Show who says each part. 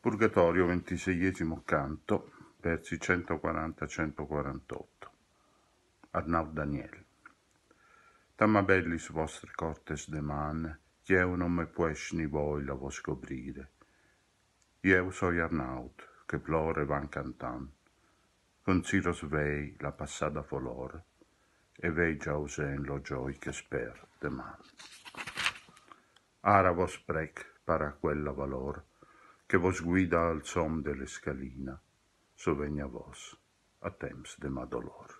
Speaker 1: Purgatorio, ventiseiesimo canto, versi 140-148. Arnaud Daniel. Tamabellis vostre cortes de man, eu non me puesni voi la vos coprire. Eu soy Arnaud, che plore van cantan, con ciros vei la passata folor, e vei già usen lo gioi che sper de man. Ara vos prec para quella valor, che vos guida al som de l'escalina, sovegna vos a temps de madolor.